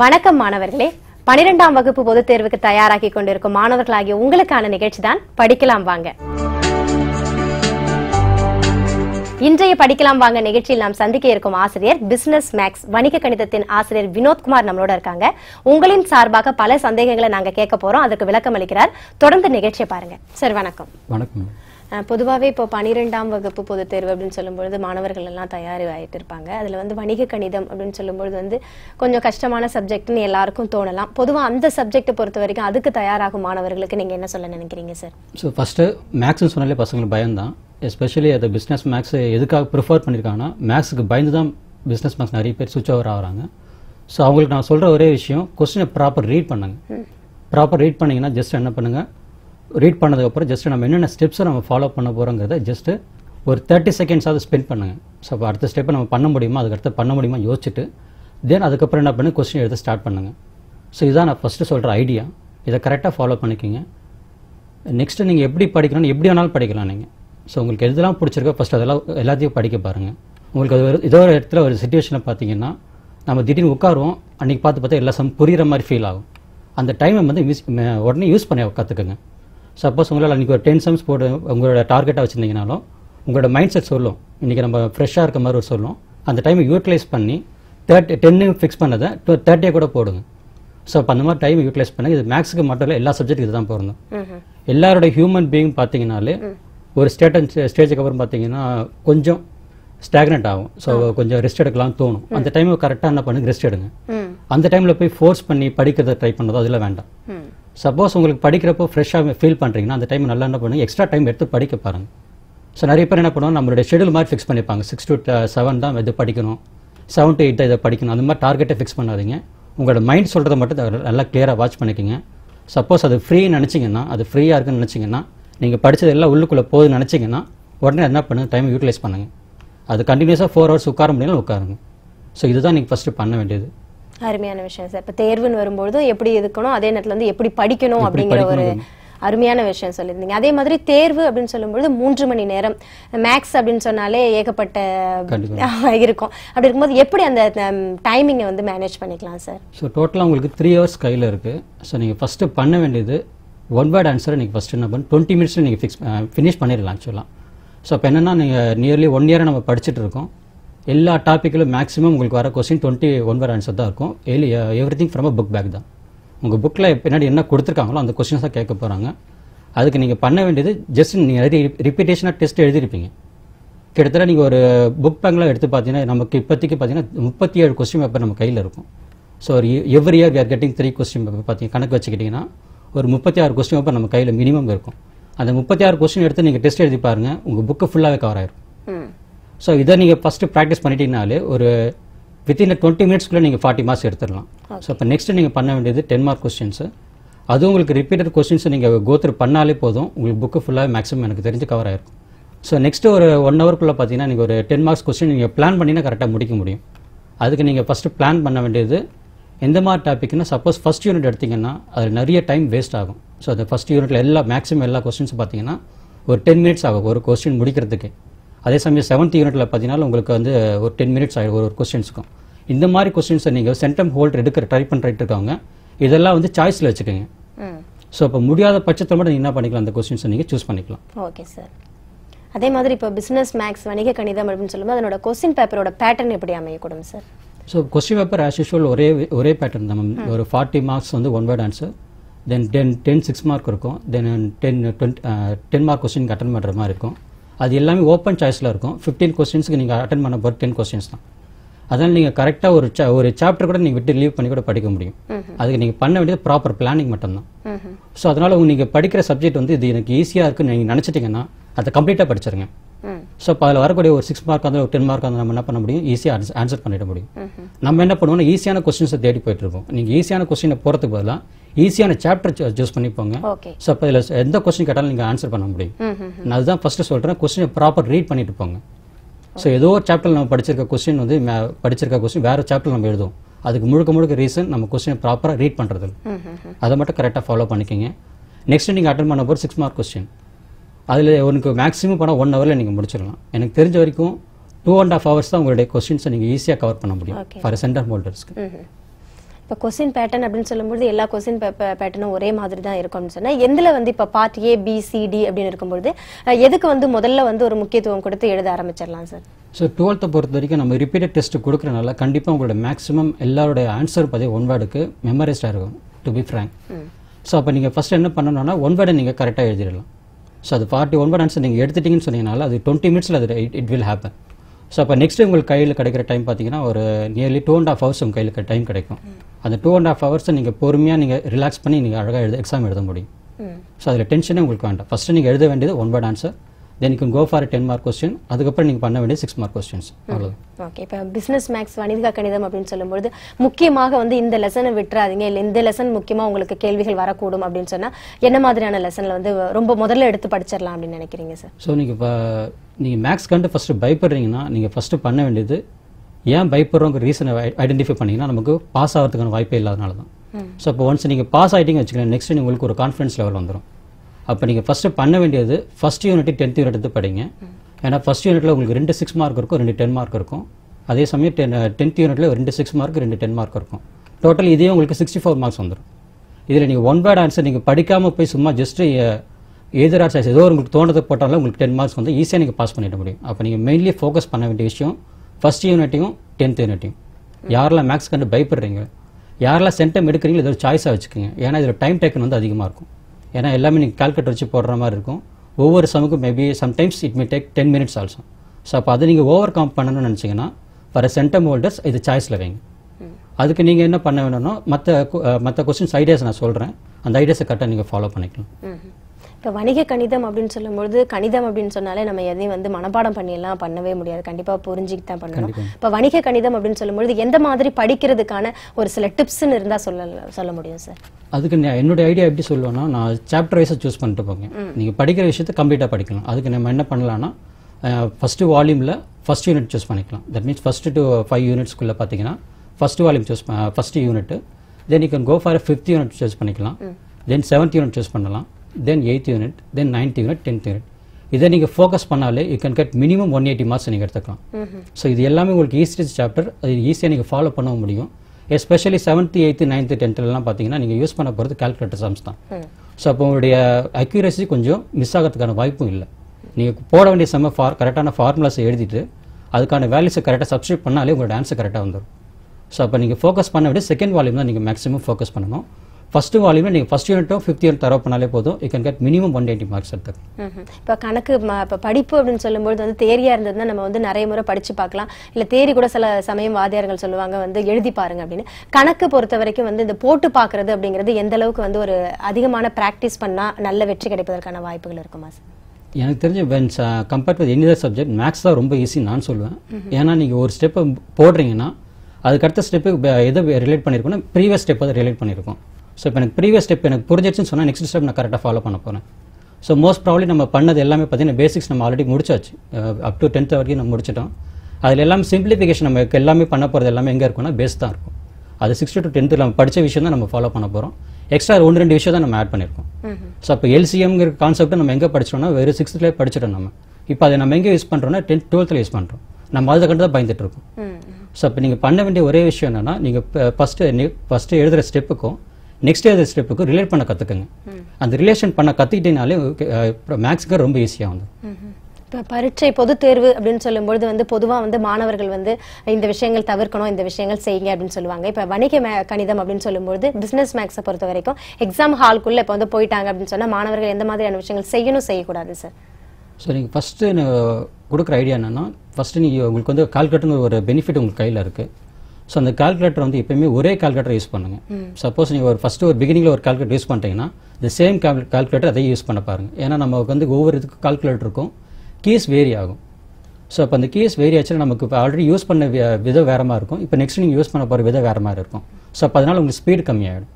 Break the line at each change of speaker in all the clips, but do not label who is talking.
வணக்கம் மாணவர்களே பனிரெண்டாம் வகுப்பு பொது தேர்வுக்கு தயாராகி கொண்டிருக்கும் மாணவர்களாகிய உங்களுக்கான நிகழ்ச்சி தான் படிக்கலாம் வாங்க இன்றைய படிக்கலாம் வாங்க நிகழ்ச்சியில் நாம் சந்திக்க இருக்கும் ஆசிரியர் பிசினஸ் மேக்ஸ் வணிக கணிதத்தின் ஆசிரியர் வினோத்குமார் நம்மளோட இருக்காங்க உங்களின் சார்பாக பல சந்தேகங்களை நாங்க கேட்க போறோம் அதற்கு விளக்கம் அளிக்கிறார் தொடர்ந்து நிகழ்ச்சியை பாருங்க சார் வணக்கம் வணக்கம் பொதுவாகவே இப்போ பனிரெண்டாம் வகுப்பு பொதுத் தேர்வு அப்படின்னு சொல்லும்பொழுது மாணவர்கள் எல்லாம் தயாராகிட்டு இருப்பாங்க அதில் வந்து வணிக கணிதம் அப்படின்னு சொல்லும்பொழுது வந்து கொஞ்சம் கஷ்டமான சப்ஜெக்ட்னு எல்லாருக்கும் தோணலாம் பொதுவாக அந்த சப்ஜெக்ட்டை பொறுத்த வரைக்கும் அதுக்கு தயாராகும் மாணவர்களுக்கு நீங்கள் என்ன சொல்ல நினைக்கிறீங்க சார்
ஸோ ஃபஸ்ட்டு மேக்ஸ்னு சொன்னாலே பசங்களுக்கு பயம்தான் எஸ்பெஷலி அதை பிஸ்னஸ் மேக்ஸ் எதுக்காக ப்ரிஃபர் பண்ணியிருக்காங்கன்னா மேக்ஸுக்கு பயந்து தான் பிஸ்னஸ் மேக்ஸ் நிறைய பேர் சுவிச் ஓவர் ஆகிறாங்க ஸோ அவங்களுக்கு நான் சொல்கிற ஒரே விஷயம் கொஸ்டினை ப்ராப்பர் ரீட் பண்ணுங்க ப்ராப்பர் ரீட் பண்ணிங்கன்னா ஜஸ்ட் என்ன பண்ணுங்கள் ரீட் பண்ணதுக்கப்புறம் ஜஸ்ட்டு நம்ம என்னென்ன ஸ்டெப்ஸை நம்ம ஃபாலோ பண்ண போகிறோங்கிறத ஜஸ்ட்டு ஒரு தேர்ட்டி செகண்ட்ஸாவது ஸ்பெண்ட் பண்ணுங்கள் ஸோ அப்போ அடுத்த ஸ்டெப்பை நம்ம பண்ண முடியுமா அதுக்கடுத்து பண்ண முடியுமா யோசிச்சுட்டு தென் அதுக்கப்புறம் என்ன பண்ணி கொஸ்டின் எடுத்து ஸ்டார்ட் பண்ணுங்கள் ஸோ இதுதான் நான் ஃபஸ்ட்டு சொல்கிற ஐடியா இதை கரெக்டாக ஃபாலோ பண்ணிக்கிங்க நெக்ஸ்ட்டு நீங்கள் எப்படி படிக்கணும்னு எப்படி வேணாலும் படிக்கலாம் நீங்கள் ஸோ உங்களுக்கு எதுலாம் பிடிச்சிருக்கோ ஃபஸ்ட் அதெல்லாம் எல்லாத்தையும் படிக்க பாருங்கள் உங்களுக்கு அது ஒரு ஏதோ ஒரு இடத்துல ஒரு சுச்சுவேஷனை பார்த்தீங்கன்னா நம்ம திடீர்னு உட்காருவோம் அன்றைக்கி பார்த்து பார்த்தா எல்லா சம் புரிகிற மாதிரி ஃபீல் ஆகும் அந்த டைமை வந்து மிஸ் உடனே யூஸ் பண்ணி கற்றுக்குங்க சப்போஸ் உங்களால் அன்றைக்கி ஒரு டென் சம்ஸ் போட்டு உங்களோட டார்கெட்டாக வச்சுருந்தீங்கனாலும் உங்களோட மைண்ட் செட் சொல்லும் இன்றைக்கி நம்ம ஃப்ரெஷ்ஷாக இருக்க மாதிரி ஒரு சொல்லும் அந்த டைமை யூட்டிலைஸ் பண்ணி தேர்ட்டி டென்னு ஃபிக்ஸ் பண்ணதை டூ தேர்ட்டியே கூட போடுங்க ஸோ அப்போ அந்த மாதிரி டைம் யூட்டிலைஸ் பண்ணுங்க இது மேக்ஸுக்கு மட்டும் இல்லை எல்லா சப்ஜெக்ட்டுக்கு இதுதான் பொருந்தும் எல்லாரோட ஹியூமன் பீயிங் பார்த்தீங்கனாலே ஒரு ஸ்டேட் ஸ்டேஜுக்கு அப்புறம் பார்த்தீங்கன்னா கொஞ்சம் ஸ்டாக்னட் ஆகும் ஸோ கொஞ்சம் ரெஸ்ட் எடுக்கலாம்னு தோணும் அந்த டைம் கரெக்டாக என்ன பண்ணுங்க ரெஸ்ட் எடுங்க அந்த டைமில் போய் ஃபோர்ஸ் பண்ணி படிக்கிறத ட்ரை பண்ணுறதோ அதெல்லாம் வேண்டாம் சப்போஸ் உங்களுக்கு படிக்கிறப்போ ஃப்ரெஷ்ஷாக ஃபீல் பண்ணுறீங்கன்னா அந்த டைம் நல்லா என்ன பண்ணுங்கள் எக்ஸ்ட்ரா டைம் எடுத்து படிக்க பாருங்கள் ஸோ நிறைய பேர் என்ன பண்ணுவோம் நம்மளுடைய ஷெடியூல் மாதிரி ஃபிக்ஸ் பண்ணிப்பாங்க சிக்ஸ் டு செவன் தான் இது படிக்கணும் செவன் டு எயிட் தான் இதை படிக்கணும் அந்த மாதிரி டார்கெட்டை ஃபிக்ஸ் பண்ணாதீங்க உங்களோட மைண்ட் சொல்கிறத மட்டும் நல்லா கிளியராக வாட்ச் பண்ணிக்கோங்க சப்போஸ் அது ஃப்ரீன்னு நினச்சிங்கன்னா அது ஃப்ரீயாக இருக்குன்னு நினச்சிங்கன்னா நீங்கள் படித்தது எல்லாம் உள்ளுக்குள்ளே போகுதுன்னு நினச்சிங்கன்னா உடனே என்ன பண்ணுங்க டைம் யூட்டிலைஸ் பண்ணுங்கள் அது கண்டினியூஸாக ஃபோர் ஹவர்ஸ் உட்கார முடியல உட்காருங்க ஸோ இதுதான் நீங்கள் ஃபஸ்ட்டு பண்ண வேண்டியது
அருமையான விஷயம் சார் இப்போ தேர்வுன்னு வரும்பொழுது எப்படி இருக்கணும் அதே நேரத்தில் வந்து எப்படி படிக்கணும் அப்படிங்கிற ஒரு அருமையான விஷயம் சொல்லியிருந்தீங்க அதே மாதிரி தேர்வு அப்படின்னு சொல்லும்போது மூன்று மணி நேரம் மேக்ஸ் அப்படின்னு சொன்னாலே ஏகப்பட்ட இருக்கும் அப்படி இருக்கும்போது எப்படி அந்த டைமிங்கை வந்து மேனேஜ் பண்ணிக்கலாம் சார்
ஸோ டோட்டலாக உங்களுக்கு த்ரீ ஹவர்ஸ் கையில் இருக்குது ஸோ நீங்கள் ஃபஸ்ட்டு பண்ண வேண்டியது ஒன் வேர்ட் ஆன்சரை நீங்கள் ஃபஸ்ட்டு என்ன பண்ண டுவெண்ட்டி மினிட்ஸில் நீங்கள் ஃபிக்ஸ் ஃபினிஷ் பண்ணிடலாம் ஆக்சுவலாக ஸோ இப்போ என்னென்னா நீங்கள் நியர்லி ஒன் இயராக நம்ம படிச்சுட்டு இருக்கோம் எல்லா டாப்பிக்கிலும் மேக்ஸிமம் உங்களுக்கு வர கொஸ்டின் டுவெண்ட்டி ஒன் வர ஆன்சர் தான் இருக்கும் எலி everything from a book back தான் உங்கள் புக்கில் பின்னாடி என்ன கொடுத்துருக்காங்களோ அந்த கொஸ்டின்ஸ் தான் கேட்க போகிறாங்க அதுக்கு நீங்கள் பண்ண வேண்டியது ஜஸ்ட் நீங்கள் ரிப்பீட்டேஷனாக டெஸ்ட் எழுதியிருப்பீங்க கிட்டத்தட்ட நீங்கள் ஒரு புக் பேங்கில் எடுத்து பார்த்தீங்கன்னா நமக்கு இப்போதைக்கு பார்த்தீங்கன்னா முப்பத்தி ஏழு கொஸ்டின் பேப்பர் நம்ம கையில் இருக்கும் ஸோ ஒரு every year we are getting three question paper பார்த்தீங்க கணக்கு வச்சுக்கிட்டிங்கன்னா ஒரு முப்பத்தி ஆறு கொஸ்டின் பேப்பர் நம்ம கையில் மினிமம் இருக்கும் அந்த முப்பத்தி ஆறு கொஸ்டின் எடுத்து நீங்கள் டெஸ்ட் எழுதி பாருங்கள் உங்கள் புக்கு ஃபுல்லாகவே கவர் ஆயிரும் ஸோ இதை நீங்கள் ஃபஸ்ட்டு ப்ராக்டிஸ் பண்ணிட்டீங்கனாலே ஒரு வித்தின் டுவெண்ட்டி மினிட்ஸ்க்குள்ளே நீங்கள் ஃபார்ட்டி மார்க்ஸ் எடுத்துடலாம் ஸோ இப்போ நெக்ஸ்ட்டு நீங்கள் பண்ண வேண்டியது டென் மார்க் கொஸ்டின்ஸு அதுவும் உங்களுக்கு ரிப்பீட்டர் கொஸ்டின்ஸ் நீங்கள் கோத்தர் பண்ணாலே போதும் உங்களுக்கு புக்கு ஃபுல்லாக மேக்ஸிமம் எனக்கு தெரிஞ்சு கவர் ஆயிருக்கும் ஸோ நெக்ஸ்ட்டு ஒரு ஒன் ஹவர்க்குள்ளே பார்த்தீங்கன்னா நீங்கள் ஒரு டென் மார்க்ஸ் கொஸ்டின் நீங்கள் பிளான் பண்ணினா கரெக்டாக முடிக்க முடியும் அதுக்கு நீங்கள் ஃபஸ்ட்டு பிளான் பண்ண வேண்டியது எந்த மாதிரி டாப்பிக்னா சப்போஸ் ஃபஸ்ட் யூனிட் எடுத்திங்கன்னா அது நிறைய டைம் வேஸ்ட் ஆகும் ஸோ அந்த ஃபஸ்ட் யூனிட்டில் எல்லா மேக்ஸிமம் எல்லா கொஸ்டின்ஸும் பார்த்தீங்கன்னா ஒரு டென் மினிட்ஸ் ஆகும் ஒரு கொஸ்டின் முடிக்கிறதுக்கு அதே சமயம் செவன்த் யூனிட்டில் பார்த்தீங்கன்னா உங்களுக்கு வந்து ஒரு டென் மினிட்ஸ் ஆகிடும் ஒரு ஒரு கொஸ்டின்ஸுக்கும் இந்த மாதிரி கொஸ்டின்ஸை நீங்கள் சென்டம் ஹோல்டர் எடுக்கிற ட்ரை பண்ணிட்டு இருக்கவங்க இதெல்லாம் வந்து சாய்ஸில் வச்சுக்கோங்க ஸோ இப்போ முடியாத பட்சத்தில் மட்டும் நீங்கள் என்ன பண்ணிக்கலாம் அந்த கொஸ்டின்ஸை நீங்கள் சூஸ் பண்ணிக்கலாம்
ஓகே சார் அதே மாதிரி இப்போ பிஸ்னஸ் மேக்ஸ் வணிக கணிதம் அப்படின்னு சொல்லும்போது அதனோட கொஸ்டின் பேப்பரோட பேட்டர்ன் எப்படி அமையக்கூடும் sir
so question paper as usual ஒரே ஒரே பேட்டர்ன் தான் மேம் ஒரு ஃபார்ட்டி மார்க்ஸ் வந்து one word answer then ten ten six mark இருக்கும் then ten twenty ten mark question attend பண்ணுற மாதிரி இருக்கும் அது எல்லாமே ஓப்பன் சாய்ஸில் இருக்கும் ஃபிஃப்டீன் கொஸ்டின்ஸுக்கு நீங்கள் அட்டன் பண்ண போகிற டென் கொஸ்டின்ஸ் தான் அதனால் நீங்கள் கரெக்டாக ஒரு ஒரு சாப்டர் கூட நீங்கள் விட்டு லீவ் பண்ணி கூட படிக்க முடியும் அதுக்கு நீங்கள் பண்ண வேண்டியது ப்ராப்பர் பிளானிங் மட்டும்தான் ஸோ அதனால் உங்கள் நீங்கள் படிக்கிற சப்ஜெக்ட் வந்து இது எனக்கு ஈஸியாக இருக்குன்னு நீங்கள் நினச்சிட்டிங்கன்னா அதை கம்ப்ளீட்டாக படிச்சிருங்க ஸோ அதில் வரக்கூடிய ஒரு சிக்ஸ் மார்க் வந்து ஒரு டென் மார்க் வந்து நம்ம என்ன பண்ண முடியும் ஈஸியாக ஆன்சர் பண்ணிட முடியும் நம்ம என்ன பண்ணுவோம்னா ஈஸியான கொஸ்டின்ஸை தேடி போயிட்டு இருக்கோம் நீங்கள் ஈஸியான கொஸ்டினை போகிறதுக்கு பதிலாக ஈஸியான சாப்டர் சூஸ் பண்ணிப்போங்க ஸோ அப்போ இதில் எந்த கொஸ்டின் கேட்டாலும் நீங்கள் ஆன்சர் பண்ண முடியும் நான் அதுதான் ஃபஸ்ட்டு சொல்கிறேன் கொஸ்டினை ப்ராப்பர் ரீட் பண்ணிட்டு போங்க ஸோ ஏதோ ஒரு சாப்டர் நம்ம படிச்சிருக்க கொஸ்டின் வந்து படிச்சிருக்க கொஸ்டின் வேறு சாப்டர் நம்ம எழுதுவோம் அதுக்கு முழுக்க முழுக்க ரீசன் நம்ம கொஸ்டினை ப்ராப்பராக ரீட் பண்ணுறது அதை மட்டும் கரெக்டாக ஃபாலோ பண்ணிக்கோங்க நெக்ஸ்ட் நீங்கள் அட்டன் பண்ண போகிற சிக்ஸ் மார்க் கொஸ்டின் அதில் உனக்கு மேக்ஸிமம் படம் ஒன் ஹவரில் நீங்கள் முடிச்சிடலாம் எனக்கு தெரிஞ்ச வரைக்கும் டூ அண்ட் ஆஃப் ஹவர்ஸ் தான் உங்களுடைய கொஸ்டின்ஸை நீங்கள் ஈஸியாக கவர் பண்ண முடியும் ஃபார் சென்டர் ஹோல்டர்ஸ்க்கு
இப்போ கொஸ்டின் பேட்டர்ன் அப்படின்னு சொல்லும்போது எல்லா கொஸ்டின் பேட்டர்னும் ஒரே மாதிரி தான் இருக்கும் அப்படின்னு சொன்னால் எதில் வந்து இப்போ part A B C D அப்படின்னு இருக்கும்பொழுது எதுக்கு வந்து முதல்ல வந்து ஒரு முக்கியத்துவம் கொடுத்து எழுத ஆரம்பிச்சிடலாம் சார்
ஸோ டுவெல்த்தை பொறுத்த வரைக்கும் நம்ம ரிப்பீட்டட் டெஸ்ட் கொடுக்குறனால கண்டிப்பாக உங்களோட மேக்ஸிமம் எல்லாருடைய ஆன்சர் பதிவு ஒன் வேர்டுக்கு மெமரைஸ்டாக இருக்கும் டு பி ஃப்ரேங்க் ஸோ அப்போ நீங்கள் ஃபஸ்ட் என்ன பண்ணணும்னா ஒன் வேர்டை நீங்கள் கரெக்டாக எழுதிடலாம் ஸோ அது ஃபார்ட்டி ஒன் ஆன்சர் நீங்கள் எடுத்துட்டிங்கன்னு சொன்னீங்கனால அது டுவெண்ட்டி மினிட்ஸில் அது இட் வில் ஹேப்பன் ஸோ அப்போ நெக்ஸ்ட் உங்களுக்கு கையில் கிடைக்கிற டைம் பார்த்தீங்கன்னா ஒரு nearly two and half hours உங்கள் கையில் டைம் கிடைக்கும் அந்த டூ அண்ட் ஆஃப் ஹவர்ஸை நீங்கள் பொறுமையாக நீங்கள் ரிலாக்ஸ் பண்ணி நீங்கள் அழகாக எழுத எக்ஸாம் எழுத முடியும் ஸோ அதில் டென்ஷனே உங்களுக்கு வேண்டாம் ஃபஸ்ட்டு நீங்கள் எழுத வேண்டியது one word answer then can go for ten mark question அதுக்கப்புறம் நீங்கள் பண்ண வேண்டிய சிக்ஸ் மார்க் கொஸ்டின்ஸ் அவ்வளோ
ஓகே இப்போ பிஸ்னஸ் மேக்ஸ் வணிக கணிதம் அப்படின்னு சொல்லும்போது முக்கியமாக வந்து இந்த லெசனை விட்டுறாதீங்க இல்லை இந்த லெசன் முக்கியமாக உங்களுக்கு கேள்விகள் வரக்கூடும் அப்படின்னு சொன்னால் என்ன மாதிரியான லெசனில் வந்து ரொம்ப முதல்ல எடுத்து படிச்சிடலாம் அப்படின்னு நினைக்கிறீங்க சார்
ஸோ நீங்கள் இப்போ நீங்கள் மேக்ஸ் கண்டு ஃபஸ்ட்டு பயப்படுறீங்கன்னா நீங்கள் ஃபஸ்ட்டு பண்ண வேண்டியது ஏன் பயப்படுறவங்க ரீசனை ஐடென்டிஃபை பண்ணிங்கன்னா நமக்கு பாஸ் ஆகிறதுக்கான வாய்ப்பே இல்லாதனால தான் ஸோ இப்போ ஒன்ஸ் நீங்கள் பாஸ் ஆகிட்டீங்க வச்சுக்கலாம் நெக்ஸ்ட் உங்களுக்கு ஒரு கான்ஃபிடன்ஸ் லெவல் வந்துடும் அப்போ நீங்கள் ஃபஸ்ட்டு பண்ண வேண்டியது ஃபஸ்ட் யூனிட்டு டென்த் யூனிட் எடுத்து படிங்க ஏன்னா ஃபஸ்ட் யூனிட்டில் உங்களுக்கு ரெண்டு சிக்ஸ் மார்க் இருக்கும் ரெண்டு டென் மார்க் இருக்கும் அதே சமயம் டென் டென்த் யூனிட்டில் ரெண்டு சிக்ஸ் மார்க் ரெண்டு டென் மார்க் இருக்கும் டோட்டல் இதே உங்களுக்கு சிக்ஸ்டி ஃபோர் மார்க்ஸ் வந்துடும் இதில் நீங்கள் ஒன் பேட் ஆன்சர் நீங்கள் படிக்காமல் போய் சும்மா ஜஸ்ட்டு எதிர் ஆன்சர்ஸ் ஏதோ உங்களுக்கு தோணுது போட்டாலும் உங்களுக்கு டென் மார்க்ஸ் வந்து ஈஸியாக நீங்கள் பாஸ் பண்ணிட முடியும் அப்போ நீங்கள் மெயின்லி ஃபோக்கஸ் பண்ண வேண்டிய விஷயம் ஃபஸ்ட் யூனிட்டையும் டென்த் யூனிட்டையும் யாரெல்லாம் மேக்ஸ் கண்டு பயப்படுறீங்க யாரெல்லாம் சென்டம் எடுக்கிறீங்களோ ஏதோ சாய்ஸாக வச்சுக்கோங்க ஏன்னா இதில் டைம் டேக்கன் வந்து அதிகமாக இருக்கும் ஏன்னா எல்லாமே நீங்கள் கால்குலேட் வச்சு போடுற மாதிரி இருக்கும் ஒவ்வொரு சமுக்கும் maybe sometimes it may take ten minutes also so அப்போ அதை நீங்கள் ஓவர் காம் பண்ணணும்னு நினச்சிங்கன்னா ஃபார் சென்டம் ஹோல்டர்ஸ் இது சாய்ஸில் வைங்க அதுக்கு நீங்கள் என்ன பண்ண வேணும்னா மற்ற மற்ற கொஸ்டின்ஸ் ஐடியாஸ் நான் சொல்கிறேன் அந்த ஐடியாஸை கரெக்டாக நீங்கள் ஃபாலோ பண்ணிக்கணும்
இப்போ வணிக கணிதம் அப்படின்னு சொல்லும்பொழுது கணிதம் அப்படின்னு சொன்னாலே நம்ம எதையும் வந்து மனப்பாடம் பண்ணிடலாம் பண்ணவே முடியாது கண்டிப்பாக புரிஞ்சிக்கிட்டு தான் பண்ணணும் இப்போ வணிக கணிதம் அப்படின்னு சொல்லும்பொழுது எந்த மாதிரி படிக்கிறதுக்கான ஒரு சில டிப்ஸ்ன்னு இருந்தால் சொல்ல சொல்ல முடியும் சார்
அதுக்கு என்னுடைய ஐடியா எப்படி சொல்லுவேன்னா நான் சாப்டர் வைஸை சூஸ் பண்ணிட்டு போங்க நீங்கள் படிக்கிற விஷயத்த கம்ப்ளீட்டாக படிக்கலாம் அதுக்கு நம்ம என்ன பண்ணலாம்னா ஃபஸ்ட்டு வால்யூமில் ஃபஸ்ட் யூனிட் சூஸ் பண்ணிக்கலாம் that means first to five யூனிட்ஸ்குள்ளே பார்த்தீங்கன்னா first volume choose first unit then you can go for fifth unit choose பண்ணிக்கலாம் தென் செவன்த் யூனிட் சூஸ் பண்ணலாம் then eighth unit then ninth unit tenth unit இதை நீங்கள் focus பண்ணாலே you can cut minimum one eighty marks நீங்கள் எடுத்துக்கலாம் so இது எல்லாமே உங்களுக்கு ஈஸியஸ்ட் சாப்டர் அது ஈஸியாக நீங்கள் ஃபாலோ பண்ணவும் முடியும் எஸ்பெஷலி செவன்த்து எயித்து நைன்த்து டென்த்துலலாம் பார்த்தீங்கன்னா நீங்கள் யூஸ் பண்ண போகிறது கால்குலேட்டர் சம்ஸ் தான் ஸோ அப்போ உங்களுடைய அக்யூரசி கொஞ்சம் மிஸ் ஆகிறதுக்கான வாய்ப்பும் இல்லை நீங்கள் போட வேண்டிய செம்ம ஃபார் கரெக்டான ஃபார்முலாஸை எழுதிட்டு அதுக்கான வேல்யூஸை கரெக்டாக சப்ஸ்டியூட் பண்ணாலே உங்களோட ஆன்சர் கரெக்டாக வந்துடும் ஸோ அப்போ நீங்கள் ஃபோக்கஸ் பண்ண விட செகண்ட் வால்யூம் தான் நீங்கள் மேக்ஸிமம் ஃபோக்கஸ் பண்ணணும் ஃபஸ்ட்டு வால்யூமில் நீங்கள் ஃபஸ்ட் யூனிட்டோ ஃபிஃப்த் யூனிட் தரவு பண்ணாலே போதும் you can get minimum one eighty marks
எடுத்துக்கு இப்போ கணக்கு இப்போ படிப்பு அப்படின்னு சொல்லும்போது வந்து தேரியா இருந்ததுன்னா நம்ம வந்து நிறைய முறை படித்து பார்க்கலாம் இல்லை தேரி கூட சில சமயம் வாதியார்கள் சொல்லுவாங்க வந்து எழுதி பாருங்க அப்படின்னு கணக்கு பொறுத்த வரைக்கும் வந்து இந்த போட்டு பார்க்கறது அப்படிங்கிறது எந்த அளவுக்கு வந்து ஒரு அதிகமான ப்ராக்டிஸ் பண்ணால் நல்ல வெற்றி கிடைப்பதற்கான வாய்ப்புகள் இருக்குமா சார்
எனக்கு தெரிஞ்ச when compared with any subject maths தான் ரொம்ப ஈஸி நான் சொல்லுவேன் ஏன்னா நீங்கள் ஒரு ஸ்டெப்பை போடுறீங்கன்னா அதுக்கடுத்த ஸ்டெப்பு எதை ரிலேட் பண்ணியிருக்கோம்னா ப்ரீவியஸ் ஸ்டெப் அதை ரிலேட் பண்ணியிருக்கோம் ஸோ இப்போ எனக்கு ப்ரீவியஸ் ஸ்டெப் எனக்கு புரிஞ்சிடுச்சுன்னு சொன்னால் நெக்ஸ்ட் ஸ்டெப் நான் கரெக்டாக ஃபாலோ பண்ண போகிறேன் ஸோ மோஸ்ட் ப்ராப்ளி நம்ம பண்ணது எல்லாமே பார்த்தீங்கன்னா பேசிக்ஸ் நம்ம ஆல்ரெடி முடிச்சாச்சு அப் டு டென்த் வரைக்கும் நம்ம முடிச்சிட்டோம் அதில் எல்லாமே சிம்பிளிஃபிகேஷன் நம்ம எல்லாமே பண்ண போகிறது எல்லாமே எங்கே இருக்கும்னா பேஸ் தான் இருக்கும் அது சிக்ஸ்த்து டு டென்த்தில் நம்ம படித்த விஷயம் தான் நம்ம ஃபாலோ பண்ண போகிறோம் எக்ஸ்ட்ரா ஒன்று ரெண்டு விஷயம் தான் நம்ம ஆட் பண்ணியிருக்கோம் ஸோ அப்போ எல்சிஎம்ங்கிற கான்செப்ட்டு நம்ம எங்கே படிச்சிட்டோம்னா வெறும் சிக்ஸ்த்துலேயே படிச்சிட்டோம் நம்ம இப்போ அதை நம்ம எங்கே யூஸ் பண்ணுறோம்னா டென்த் டுவெல்த்தில் யூஸ் பண்ணுறோம் நம்ம அதை கண்டு தான் பயந்துட்டு இருக்கோம் ஸோ இப்போ நீங்கள் பண்ண வேண்டிய ஒரே விஷயம் என்னென்னா நீங்கள் ஃபஸ்ட்டு ஃபஸ்ட்டு எழுதுகிற ஸ்டெப்புக்கும் நெக்ஸ்ட் எழுதுகிற ஸ்டெப்புக்கும் ரிலேட் பண்ண கற்றுக்குங்க அந்த ரிலேஷன் பண்ண கற்றுக்கிட்டீங்கனாலே மேக்ஸுக்கு ரொம்ப ஈஸியாக வந்து
இப்போ பரீட்சை
பொது தேர்வு அப்படின்னு சொல்லும்பொழுது வந்து பொதுவாக வந்து மாணவர்கள் வந்து இந்த விஷயங்கள் தவிர்க்கணும் இந்த விஷயங்கள் செய்யுங்க அப்படின்னு சொல்லுவாங்க இப்போ வணிக கணிதம் அப்படின்னு சொல்லும்போது பிஸ்னஸ் மேக்ஸை பொறுத்த வரைக்கும் எக்ஸாம் ஹால்குள்ளே இப்போ வந்து போயிட்டாங்க அப்படின்னு சொன்னால் மாணவர்கள் எந்த மாதிரியான விஷயங்கள் செய்யணும் செய்யக்கூடாது சார்
ஸோ நீங்கள் ஃபஸ்ட்டு கொடுக்குற ஐடியா என்னென்னா ஃபஸ்ட்டு நீங்கள் உங்களுக்கு வந்து கால்குலேட்டர்னு ஒரு பெனிஃபிட் உங்கள் கையில் இருக்குது ஸோ அந்த கால்குலேட்டர் வந்து எப்பயுமே ஒரே கால்குலேட்டர் யூஸ் பண்ணுங்கள் சப்போஸ் நீங்கள் ஒரு ஃபஸ்ட்டு ஒரு பிகினிங்கில் ஒரு கால்குலேட்டர் யூஸ் பண்ணிட்டீங்கன்னா இந்த சேம் கால் கால்குலேட்டர் அதையும் யூஸ் பண்ண பாருங்கள் ஏன்னா நமக்கு வந்து ஒவ்வொரு இதுக்கு கால்குலேட்டர் இருக்கும் கீஸ் வேரி ஆகும் ஸோ அப்போ அந்த கீஸ் வேரி ஆச்சுன்னா நமக்கு இப்போ ஆல்ரெடி யூஸ் பண்ண விதம் வேறு மாதிரி இருக்கும் இப்போ நெக்ஸ்ட் நீங்கள் யூஸ் பண்ண போகிற விதம் வேறு மாதிரி இருக்கும் ஸோ அப்போ அதனால் உங்களுக்கு ஸ்பீடு கம்மியாகிடும்